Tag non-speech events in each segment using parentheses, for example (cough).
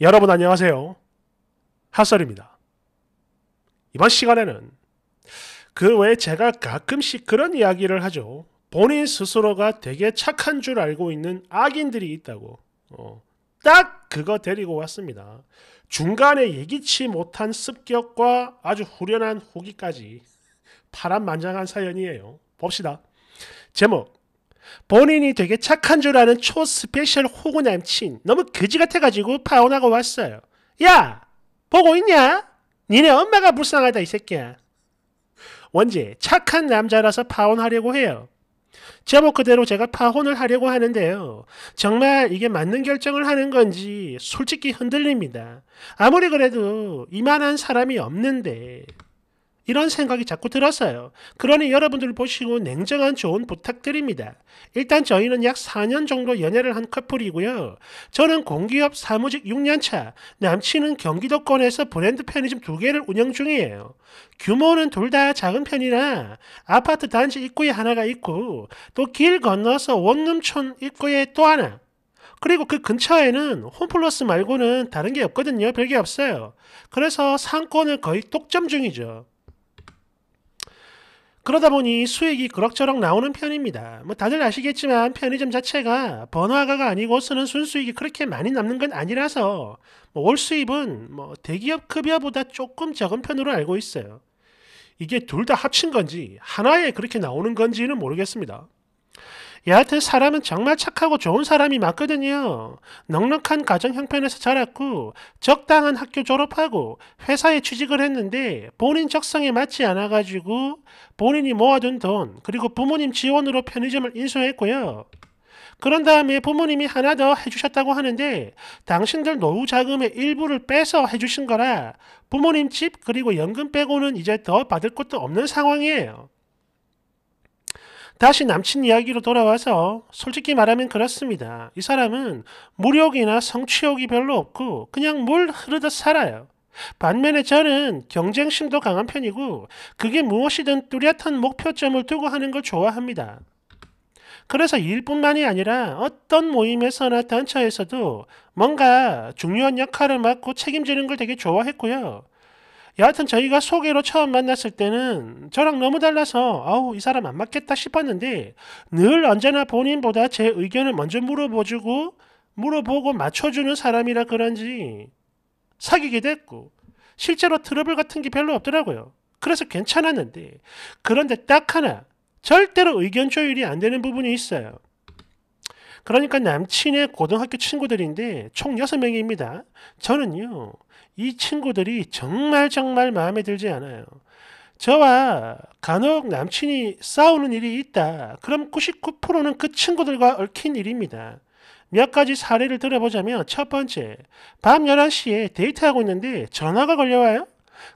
여러분 안녕하세요. 핫설입니다. 이번 시간에는 그 외에 제가 가끔씩 그런 이야기를 하죠. 본인 스스로가 되게 착한 줄 알고 있는 악인들이 있다고. 어, 딱 그거 데리고 왔습니다. 중간에 예기치 못한 습격과 아주 후련한 후기까지 파란만장한 사연이에요. 봅시다. 제목 본인이 되게 착한 줄 아는 초 스페셜 호구 남친 너무 그지 같아가지고 파혼하고 왔어요. 야! 보고 있냐? 니네 엄마가 불쌍하다 이 새끼야. 원제 착한 남자라서 파혼하려고 해요. 제목 그대로 제가 파혼을 하려고 하는데요. 정말 이게 맞는 결정을 하는 건지 솔직히 흔들립니다. 아무리 그래도 이만한 사람이 없는데 이런 생각이 자꾸 들었어요. 그러니 여러분들 보시고 냉정한 조언 부탁드립니다. 일단 저희는 약 4년 정도 연애를 한 커플이고요. 저는 공기업 사무직 6년차, 남친은 경기도권에서 브랜드 편의점 두 개를 운영 중이에요. 규모는 둘 다 작은 편이라 아파트 단지 입구에 하나가 있고 또 길 건너서 원룸촌 입구에 또 하나 그리고 그 근처에는 홈플러스 말고는 다른 게 없거든요. 별게 없어요. 그래서 상권을 거의 독점 중이죠. 그러다 보니 수익이 그럭저럭 나오는 편입니다. 뭐 다들 아시겠지만 편의점 자체가 번화가가 아니고 쓰는 순수익이 그렇게 많이 남는 건 아니라서 뭐월 수입은 뭐 대기업 급여보다 조금 적은 편으로 알고 있어요. 이게 둘 다 합친 건지 하나에 그렇게 나오는 건지는 모르겠습니다. 여하튼 사람은 정말 착하고 좋은 사람이 맞거든요. 넉넉한 가정 형편에서 자랐고 적당한 학교 졸업하고 회사에 취직을 했는데 본인 적성에 맞지 않아가지고 본인이 모아둔 돈 그리고 부모님 지원으로 편의점을 인수했고요. 그런 다음에 부모님이 하나 더 해주셨다고 하는데 당신들 노후 자금의 일부를 빼서 해주신 거라 부모님 집 그리고 연금 빼고는 이제 더 받을 것도 없는 상황이에요. 다시 남친 이야기로 돌아와서 솔직히 말하면 그렇습니다. 이 사람은 무력이나 성취욕이 별로 없고 그냥 물 흐르듯 살아요. 반면에 저는 경쟁심도 강한 편이고 그게 무엇이든 뚜렷한 목표점을 두고 하는 걸 좋아합니다. 그래서 일뿐만이 아니라 어떤 모임에서나 단체에서도 뭔가 중요한 역할을 맡고 책임지는 걸 되게 좋아했고요. 여하튼 저희가 소개로 처음 만났을 때는 저랑 너무 달라서 아우 이 사람 안 맞겠다 싶었는데 늘 언제나 본인보다 제 의견을 먼저 물어보주고 물어보고 맞춰주는 사람이라 그런지 사귀게 됐고 실제로 트러블 같은 게 별로 없더라고요. 그래서 괜찮았는데 그런데 딱 하나 절대로 의견 조율이 안 되는 부분이 있어요. 그러니까 남친의 고등학교 친구들인데 총 6명입니다. 저는요, 이 친구들이 정말 정말 마음에 들지 않아요. 저와 간혹 남친이 싸우는 일이 있다. 그럼 99%는 그 친구들과 얽힌 일입니다. 몇 가지 사례를 들어보자면 첫 번째, 밤 11시에 데이트하고 있는데 전화가 걸려와요.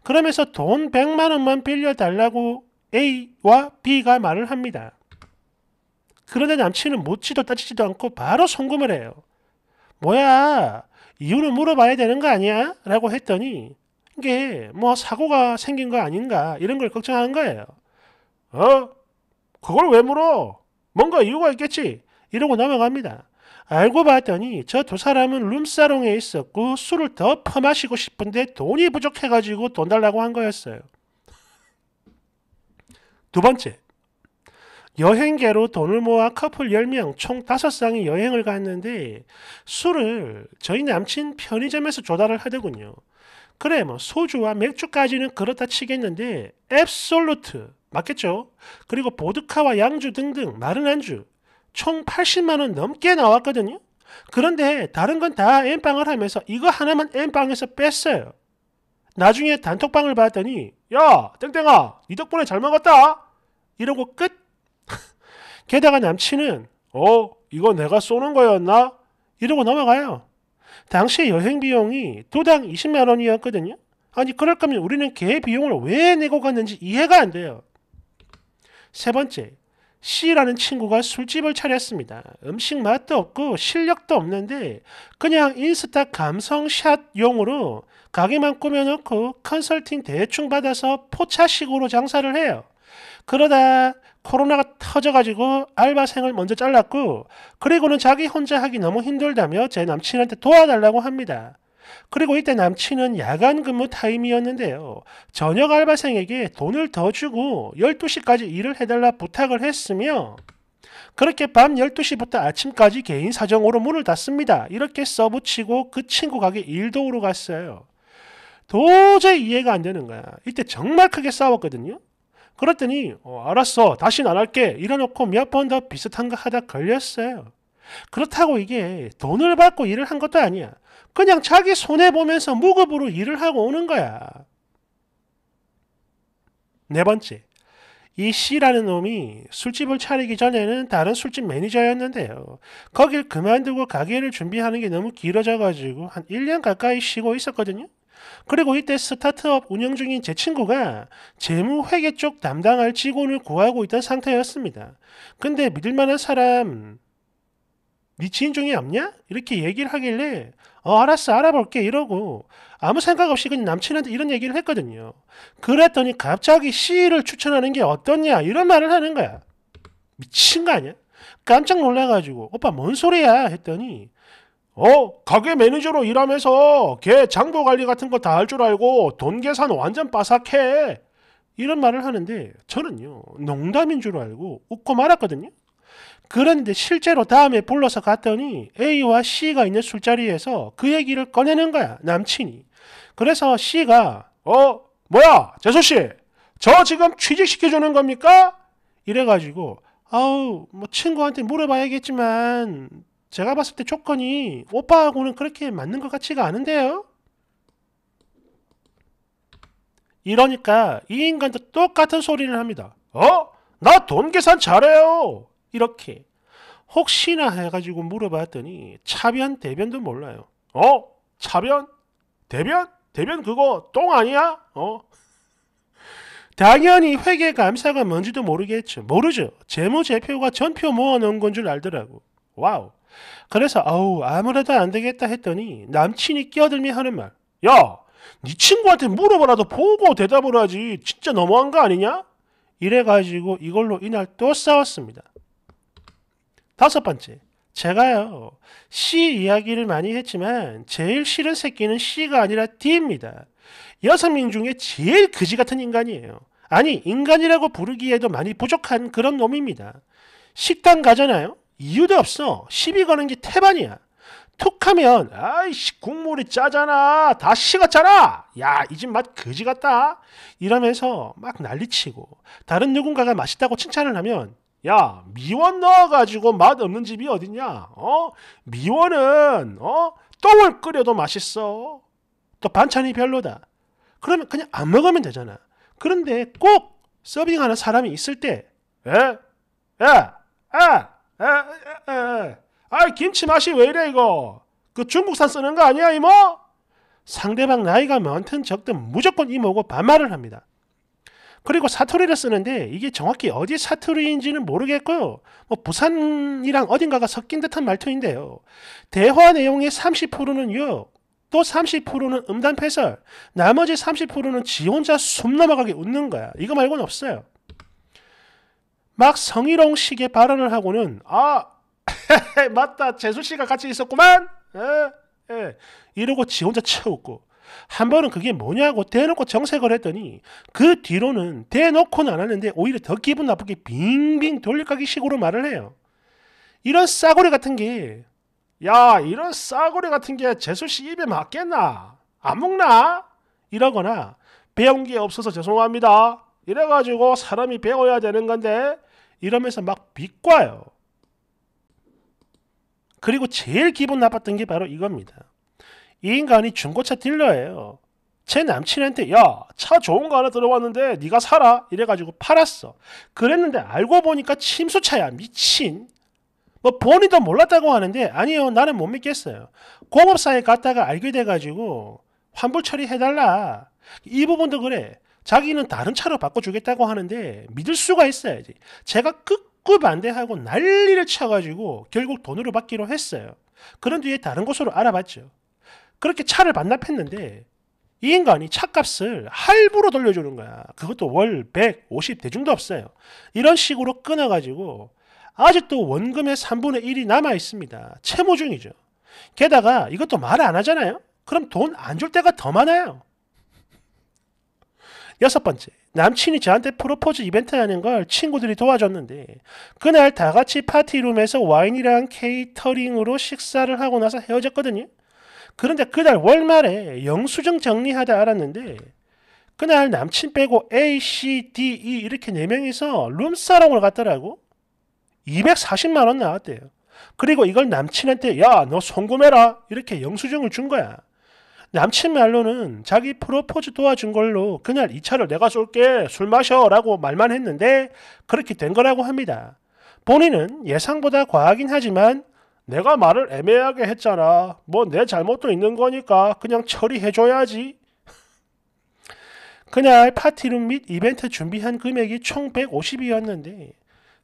그러면서 돈 100만 원만 빌려달라고 A와 B가 말을 합니다. 그런데 남친은 묻지도 따지지도 않고 바로 송금을 해요. 뭐야 이유는 물어봐야 되는 거 아니야? 라고 했더니 이게 뭐 사고가 생긴 거 아닌가 이런 걸 걱정하는 거예요. 어? 그걸 왜 물어? 뭔가 이유가 있겠지? 이러고 넘어갑니다. 알고 봤더니 저 두 사람은 룸사롱에 있었고 술을 더 퍼마시고 싶은데 돈이 부족해가지고 돈 달라고 한 거였어요. 두 번째, 여행계로 돈을 모아 커플 10명 총 5쌍이 여행을 갔는데 술을 저희 남친 편의점에서 조달을 하더군요. 그래 뭐 소주와 맥주까지는 그렇다 치겠는데 앱솔루트 맞겠죠? 그리고 보드카와 양주 등등 마른 안주 총 80만 원 넘게 나왔거든요. 그런데 다른 건 다 엠빵을 하면서 이거 하나만 엠빵에서 뺐어요. 나중에 단톡방을 봤더니 야 땡땡아 이 덕분에 잘 먹었다 이러고 끝 게다가 남친은 어 이거 내가 쏘는 거였나? 이러고 넘어가요. 당시에 여행 비용이 도당 20만 원이었거든요. 아니 그럴 거면 우리는 개 비용을 왜 내고 갔는지 이해가 안 돼요. 세 번째, C라는 친구가 술집을 차렸습니다. 음식 맛도 없고 실력도 없는데 그냥 인스타 감성샷용으로 가게만 꾸며놓고 컨설팅 대충 받아서 포차식으로 장사를 해요. 그러다 코로나가 터져가지고 알바생을 먼저 잘랐고 그리고는 자기 혼자 하기 너무 힘들다며 제 남친한테 도와달라고 합니다. 그리고 이때 남친은 야간 근무 타임이었는데요. 저녁 알바생에게 돈을 더 주고 12시까지 일을 해달라 부탁을 했으며 그렇게 밤 12시부터 아침까지 개인 사정으로 문을 닫습니다. 이렇게 써붙이고 그 친구 가게 일도우로 갔어요. 도저히 이해가 안 되는 거야. 이때 정말 크게 싸웠거든요. 그랬더니 어, 알았어 다신 안 할게 이래놓고 몇 번 더 비슷한 거 하다 걸렸어요. 그렇다고 이게 돈을 받고 일을 한 것도 아니야. 그냥 자기 손해보면서 무급으로 일을 하고 오는 거야. 네 번째, 이씨라는 놈이 술집을 차리기 전에는 다른 술집 매니저였는데요. 거길 그만두고 가게를 준비하는 게 너무 길어져가지고 한 1년 가까이 쉬고 있었거든요. 그리고 이때 스타트업 운영 중인 제 친구가 재무회계 쪽 담당할 직원을 구하고 있던 상태였습니다. 근데 믿을만한 사람 네친중이 없냐? 이렇게 얘기를 하길래 어 알았어 알아볼게 이러고 아무 생각 없이 그냥 남친한테 이런 얘기를 했거든요. 그랬더니 갑자기 C를 추천하는 게 어떻냐 이런 말을 하는 거야. 미친 거 아니야? 깜짝 놀라가지고 오빠 뭔 소리야 했더니 어? 가게 매니저로 일하면서 걔장부 관리 같은 거 다 할 줄 알고 돈 계산 완전 빠삭해. 이런 말을 하는데 저는요 농담인 줄 알고 웃고 말았거든요. 그런데 실제로 다음에 불러서 갔더니 A와 C가 있는 술자리에서 그 얘기를 꺼내는 거야 남친이. 그래서 C가 어 뭐야 재수 씨저 지금 취직시켜 주는 겁니까? 이래가지고 아우 뭐 친구한테 물어봐야겠지만 제가 봤을 때 조건이 오빠하고는 그렇게 맞는 것 같지가 않은데요? 이러니까 이 인간도 똑같은 소리를 합니다. 어? 나 돈 계산 잘해요! 이렇게. 혹시나 해가지고 물어봤더니 차변, 대변도 몰라요. 어? 차변? 대변? 대변 그거 똥 아니야? 어? 당연히 회계감사가 뭔지도 모르겠죠. 모르죠. 재무제표가 전표 모아놓은 건 줄 알더라고. 와우. 그래서 아우 아무래도 안 되겠다 했더니 남친이 끼어들며 하는 말. 야, 네 친구한테 물어보라도 보고 대답을 하지. 진짜 너무한 거 아니냐? 이래가지고 이걸로 이날 또 싸웠습니다. 다섯 번째. 제가요, C 이야기를 많이 했지만, 제일 싫은 새끼는 C가 아니라 D입니다. 여섯 명 중에 제일 그지 같은 인간이에요. 아니, 인간이라고 부르기에도 많이 부족한 그런 놈입니다. 식당 가잖아요? 이유도 없어. 시비 거는 게 태반이야. 툭하면 아이씨 국물이 짜잖아. 다 식었잖아. 야이 집 맛 거지 같다. 이러면서 막 난리치고 다른 누군가가 맛있다고 칭찬을 하면 야 미원 넣어가지고 맛 없는 집이 어딨냐? 어 미원은 어 똥을 끓여도 맛있어. 또 반찬이 별로다. 그러면 그냥 안 먹으면 되잖아. 그런데 꼭 서빙하는 사람이 있을 때, 에, 에, 에, 에, 에, 에. 아이 김치 맛이 왜 이래 이거 그 중국산 쓰는 거 아니야 이모? 상대방 나이가 많든 적든 무조건 이모고 반말을 합니다. 그리고 사투리를 쓰는데 이게 정확히 어디 사투리인지는 모르겠고요. 뭐 부산이랑 어딘가가 섞인 듯한 말투인데요. 대화 내용의 30%는 욕, 또 30%는 음단패설 나머지 30%는 지 혼자 숨 넘어가게 웃는 거야. 이거 말고는 없어요. 막 성희롱식의 발언을 하고는 아 (laughs) 맞다 재수 씨가 같이 있었구만 에, 예, 에, 예. 이러고 지 혼자 채웠고 한 번은 그게 뭐냐고 대놓고 정색을 했더니 그 뒤로는 대놓고는 안 하는데 오히려 더 기분 나쁘게 빙빙 돌려가기 식으로 말을 해요. 이런 싸구려 같은 게, 야, 이런 싸구려 같은 게 재수씨 입에 맞겠나? 안 먹나? 이러거나, 배운 게 없어서 죄송합니다. 이래가지고 사람이 배워야 되는 건데, 이러면서 막 비꼬아요. 그리고 제일 기분 나빴던 게 바로 이겁니다. 이 인간이 중고차 딜러예요. 제 남친한테 야 차 좋은 거 하나 들어왔는데 네가 사라 이래가지고 팔았어. 그랬는데 알고 보니까 침수차야 미친. 뭐 본인도 몰랐다고 하는데 아니요 나는 못 믿겠어요. 공업사에 갔다가 알게 돼가지고 환불 처리해달라. 이 부분도 그래. 자기는 다른 차로 바꿔주겠다고 하는데 믿을 수가 있어야지. 제가 극구 반대하고 난리를 쳐가지고 결국 돈으로 받기로 했어요. 그런 뒤에 다른 곳으로 알아봤죠. 그렇게 차를 반납했는데 이 인간이 차값을 할부로 돌려주는 거야. 그것도 월 150, 대중도 없어요. 이런 식으로 끊어가지고 아직도 원금의 3분의 1이 남아있습니다. 채무 중이죠. 게다가 이것도 말 안 하잖아요. 그럼 돈 안 줄 때가 더 많아요. 여섯 번째, 남친이 저한테 프로포즈 이벤트 하는 걸 친구들이 도와줬는데 그날 다 같이 파티룸에서 와인이랑 케이터링으로 식사를 하고 나서 헤어졌거든요. 그런데 그날 월말에 영수증 정리하다 알았는데 그날 남친 빼고 A, C, D, E 이렇게 네 명이서 룸사롱을 갔더라고. 240만 원 나왔대요. 그리고 이걸 남친한테 야 너 송금해라 이렇게 영수증을 준 거야. 남친 말로는 자기 프로포즈 도와준 걸로 그날 이 차를 내가 쏠게 술 마셔라고 말만 했는데 그렇게 된 거라고 합니다. 본인은 예상보다 과하긴 하지만 내가 말을 애매하게 했잖아. 뭐 내 잘못도 있는 거니까 그냥 처리해줘야지. (laughs) 그날 파티룸 및 이벤트 준비한 금액이 총 150이었는데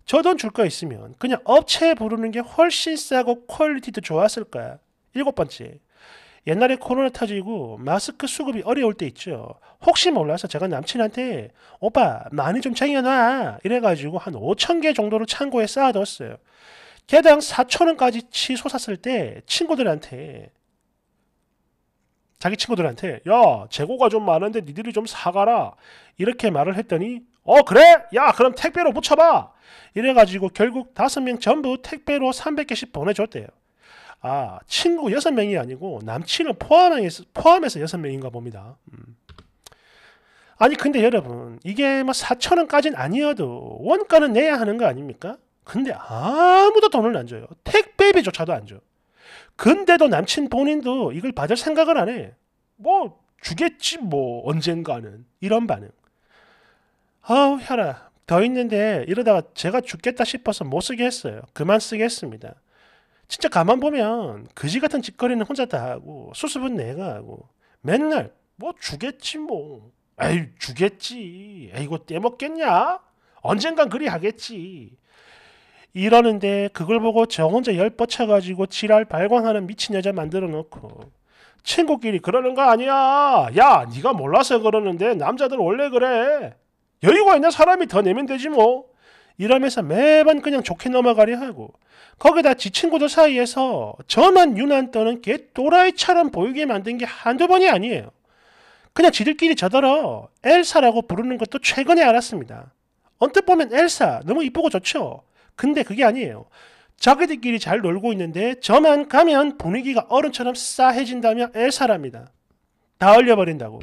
저 돈 줄 거 있으면 그냥 업체 에 부르는 게 훨씬 싸고 퀄리티도 좋았을 거야. 일곱 번째. 옛날에 코로나 터지고 마스크 수급이 어려울 때 있죠. 혹시 몰라서 제가 남친한테 오빠 많이 좀 챙겨놔 이래가지고 한 5천 개 정도를 창고에 쌓아뒀어요. 개당 4천 원까지 치솟 았을때 친구들한테 자기 친구들한테 야 재고가 좀 많은데 니들이 좀 사가라 이렇게 말을 했더니 어 그래? 야 그럼 택배로 붙여봐 이래가지고 결국 다섯 명 전부 택배로 300개씩 보내줬대요. 아 친구 여섯 명이 아니고 남친을 포함해서 포함해서 여섯 명인가 봅니다. 음. 아니 근데 여러분 이게 뭐 4천 원까지는 아니어도 원가는 내야 하는 거 아닙니까? 근데 아무도 돈을 안 줘요. 택배비조차도 안 줘. 근데도 남친 본인도 이걸 받을 생각을 안 해. 뭐 주겠지 뭐 언젠가는 이런 반응. 아우 혈아 더 있는데 이러다가 제가 죽겠다 싶어서 못 쓰게 했어요. 그만 쓰겠습니다. 진짜 가만 보면 그지 같은 짓거리는 혼자 다 하고 수습은 내가 하고 맨날 뭐 주겠지 뭐아이 주겠지 에이 이거 떼먹겠냐 언젠간 그리 하겠지 이러는데 그걸 보고 저 혼자 열 뻗쳐가지고 지랄 발광하는 미친 여자 만들어 놓고 친구끼리 그러는 거 아니야 야 네가 몰라서 그러는데 남자들 원래 그래 여유가 있는 사람이 더 내면 되지 뭐 이러면서 매번 그냥 좋게 넘어가려 하고 거기다 지 친구들 사이에서 저만 유난 떠는 개 또라이처럼 보이게 만든 게 한두 번이 아니에요. 그냥 지들끼리 저더러 엘사라고 부르는 것도 최근에 알았습니다. 언뜻 보면 엘사 너무 이쁘고 좋죠. 근데 그게 아니에요. 자기들끼리 잘 놀고 있는데 저만 가면 분위기가 어른처럼 싸해진다며 엘사랍니다. 다 얼려버린다고.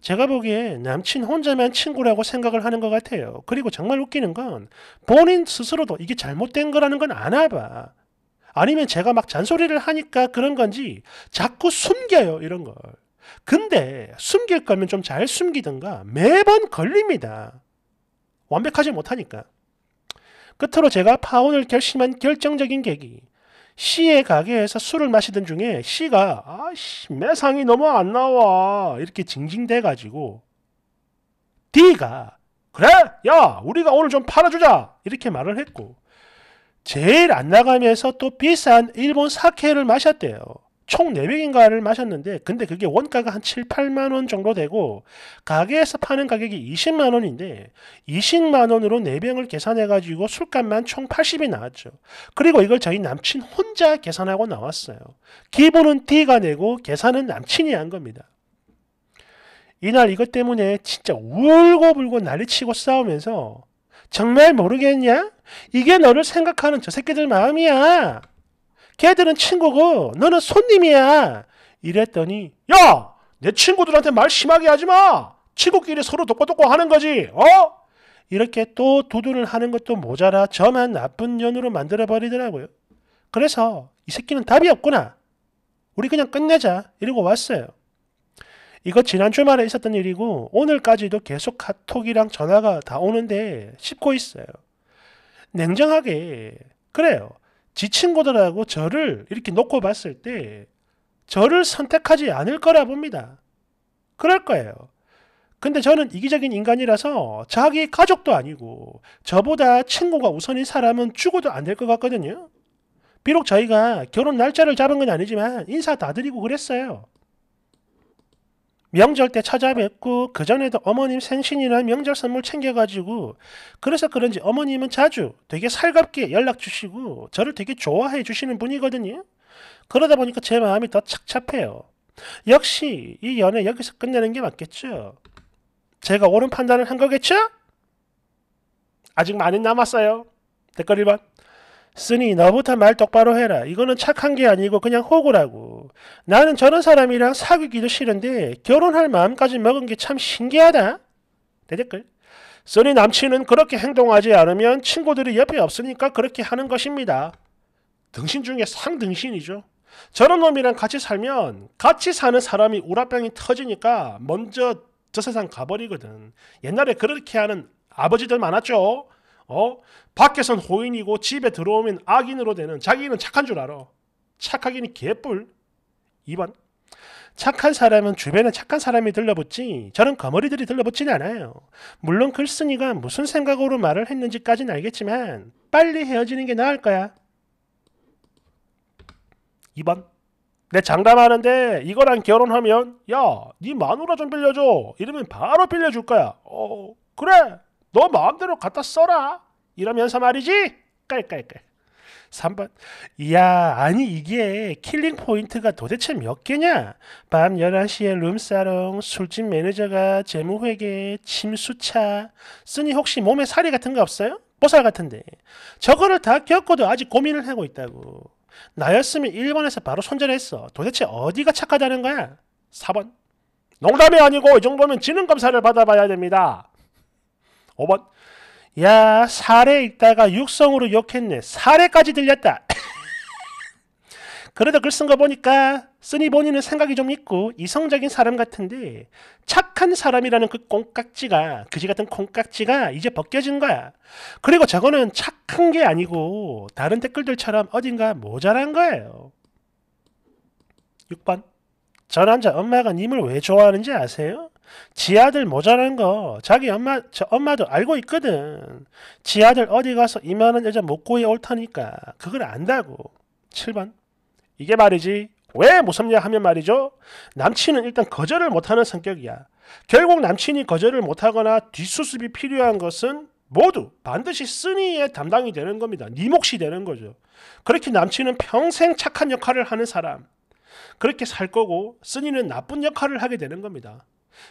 제가 보기에 남친 혼자만 친구라고 생각을 하는 것 같아요. 그리고 정말 웃기는 건 본인 스스로도 이게 잘못된 거라는 건 아나 봐. 아니면 제가 막 잔소리를 하니까 그런 건지 자꾸 숨겨요, 이런 걸. 근데 숨길 거면 좀 잘 숨기든가 매번 걸립니다. 완벽하지 못하니까. 끝으로 제가 파혼을 결심한 결정적인 계기. C의 가게에서 술을 마시던 중에 C가 아씨 매상이 너무 안 나와 이렇게 징징대 가지고 D가 그래 야 우리가 오늘 좀 팔아주자 이렇게 말을 했고 제일 안 나가면서 또 비싼 일본 사케를 마셨대요. 총 4병인가를 마셨는데 근데 그게 원가가 한 7, 8만 원 정도 되고 가게에서 파는 가격이 20만 원인데 20만 원으로 4병을 계산해 가지고 술값만 총 80이 나왔죠. 그리고 이걸 저희 남친 혼자 계산하고 나왔어요. 기본은 D가 내고 계산은 남친이 한 겁니다. 이날 이것 때문에 진짜 울고 불고 난리치고 싸우면서 정말 모르겠냐? 이게 너를 생각하는 저 새끼들 마음이야. 걔들은 친구고 너는 손님이야. 이랬더니 야! 내 친구들한테 말 심하게 하지 마. 친구끼리 서로 독과독과 하는 거지. 어? 이렇게 또두둔을 하는 것도 모자라 저만 나쁜 년으로 만들어버리더라고요. 그래서 이 새끼는 답이 없구나. 우리 그냥 끝내자. 이러고 왔어요. 이거 지난 주말에 있었던 일이고 오늘까지도 계속 카톡이랑 전화가 다 오는데 씹고 있어요. 냉정하게 그래요. 지친 고들하고 저를 이렇게 놓고 봤을 때 저를 선택하지 않을 거라 봅니다. 그럴 거예요. 근데 저는 이기적인 인간이라서 자기 가족도 아니고 저보다 친구가 우선인 사람은 죽어도 안 될 것 같거든요. 비록 저희가 결혼 날짜를 잡은 건 아니지만 인사 다 드리고 그랬어요. 명절 때 찾아뵙고 그전에도 어머님 생신이나 명절 선물 챙겨가지고 그래서 그런지 어머님은 자주 되게 살갑게 연락 주시고 저를 되게 좋아해 주시는 분이거든요. 그러다 보니까 제 마음이 더 착잡해요. 역시 이 연애 여기서 끝내는 게 맞겠죠. 제가 옳은 판단을 한 거겠죠? 아직 많이 남았어요. 댓글 1번. 쓰니 너부터 말 똑바로 해라. 이거는 착한 게 아니고 그냥 호구라고. 나는 저런 사람이랑 사귀기도 싫은데 결혼할 마음까지 먹은 게 참 신기하다. 대댓글. 쓰니 남친은 그렇게 행동하지 않으면 친구들이 옆에 없으니까 그렇게 하는 것입니다. 등신 중에 상등신이죠. 저런 놈이랑 같이 살면 같이 사는 사람이 우라병이 터지니까 먼저 저 세상 가버리거든. 옛날에 그렇게 하는 아버지들 많았죠. 어? 밖에선 호인이고 집에 들어오면 악인으로 되는 자기는 착한 줄 알아. 착하기는 개뿔. 2번. 착한 사람은 주변에 착한 사람이 들려붙지 저런 거머리들이 들려붙진 않아요. 물론 글쓴이가 무슨 생각으로 말을 했는지까지는 알겠지만 빨리 헤어지는 게 나을 거야. 2번. 내 장담하는데 이거랑 결혼하면 야, 네 마누라 좀 빌려줘. 이러면 바로 빌려줄 거야. 어, 그래. 너 마음대로 갖다 써라. 이러면서 말이지. 깔깔깔. 3번 야 아니 이게 킬링 포인트가 도대체 몇 개냐 밤 11시에 룸사롱 술집 매니저가 재무회계 침수차 쓰니 혹시 몸에 사리 같은 거 없어요? 보살 같은데 저거를 다 겪어도 아직 고민을 하고 있다고 나였으면 1번에서 바로 손절했어 도대체 어디가 착하다는 거야 4번 농담이 아니고 이 정도면 지능 검사를 받아봐야 됩니다 5번 야 사례에 있다가 육성으로 욕했네. 사례까지 들렸다. (laughs) 그러다 글 쓴 거 보니까 쓰니 보니는 생각이 좀 있고 이성적인 사람 같은데 착한 사람이라는 그 콩깍지가 그지 같은 콩깍지가 이제 벗겨진 거야. 그리고 저거는 착한 게 아니고 다른 댓글들처럼 어딘가 모자란 거예요. 6번 저 남자 엄마가 님을 왜 좋아하는지 아세요? 지 아들 모자란 거 자기 엄마 저 엄마도 알고 있거든. 지 아들 어디 가서 이만한 여자 못 구해 올 테니까 그걸 안다고. 7번 이게 말이지 왜 무섭냐 하면 말이죠. 남친은 일단 거절을 못하는 성격이야. 결국 남친이 거절을 못하거나 뒷수습이 필요한 것은 모두 반드시 쓰니의 담당이 되는 겁니다. 네 몫이 되는 거죠. 그렇게 남친은 평생 착한 역할을 하는 사람. 그렇게 살 거고 쓰니는 나쁜 역할을 하게 되는 겁니다.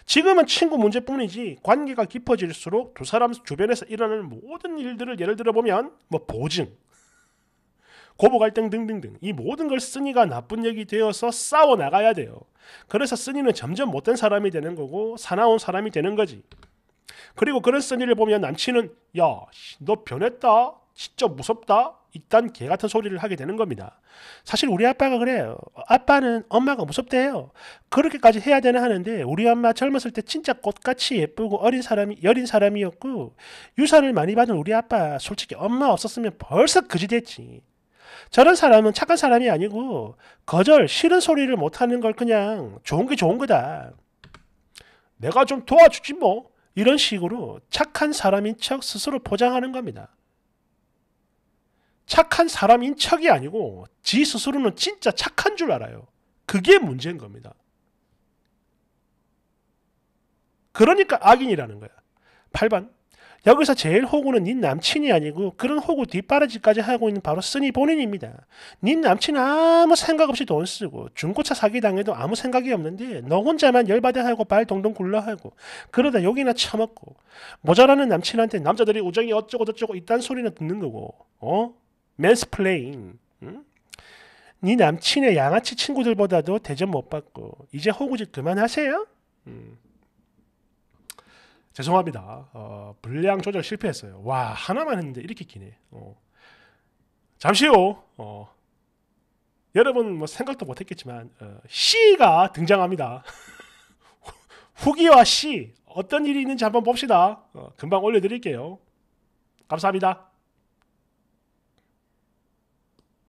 지금은 친구 문제뿐이지 관계가 깊어질수록 두 사람 주변에서 일어나는 모든 일들을 예를 들어보면 뭐 보증, 고부 갈등 등등등 이 모든 걸 쓰니가 나쁜 얘기 되어서 싸워 나가야 돼요. 그래서 쓰니는 점점 못된 사람이 되는 거고 사나운 사람이 되는 거지. 그리고 그런 쓰니를 보면 남친은 야 너 변했다 진짜 무섭다 있던 개 같은 소리를 하게 되는 겁니다. 사실 우리 아빠가 그래요. 아빠는 엄마가 무섭대요. 그렇게까지 해야 되나 하는데 우리 엄마 젊었을 때 진짜 꽃같이 예쁘고 어린 사람이 여린 사람이었고 유산을 많이 받은 우리 아빠 솔직히 엄마 없었으면 벌써 그지됐지. 저런 사람은 착한 사람이 아니고 거절 싫은 소리를 못하는 걸 그냥 좋은 게 좋은 거다. 내가 좀 도와주지 뭐 이런 식으로 착한 사람인 척 스스로 포장하는 겁니다. 착한 사람인 척이 아니고 지 스스로는 진짜 착한 줄 알아요. 그게 문제인 겁니다. 그러니까 악인이라는 거야. 8번. 여기서 제일 호구는 닌 남친이 아니고 그런 호구 뒷바라지까지 하고 있는 바로 쓰니 본인입니다. 닌 남친은 아무 생각 없이 돈 쓰고 중고차 사기당해도 아무 생각이 없는데 너 혼자만 열받아 하고 발 동동 굴러하고 그러다 여기나 처먹고 모자라는 남친한테 남자들이 우정이 어쩌고저쩌고 이딴 소리는 듣는 거고 어? 맨스플레인. 응? 네 남친의 양아치 친구들보다도 대접 못 받고 이제 호구짓 그만하세요. 음. 죄송합니다. 어, 분량 조절 실패했어요. 와 하나만 했는데 이렇게 기네. 어. 잠시요. 어. 여러분 뭐 생각도 못했겠지만 어, C가 등장합니다. (laughs) 후기와 C 어떤 일이 있는지 한번 봅시다. 어, 금방 올려드릴게요. 감사합니다.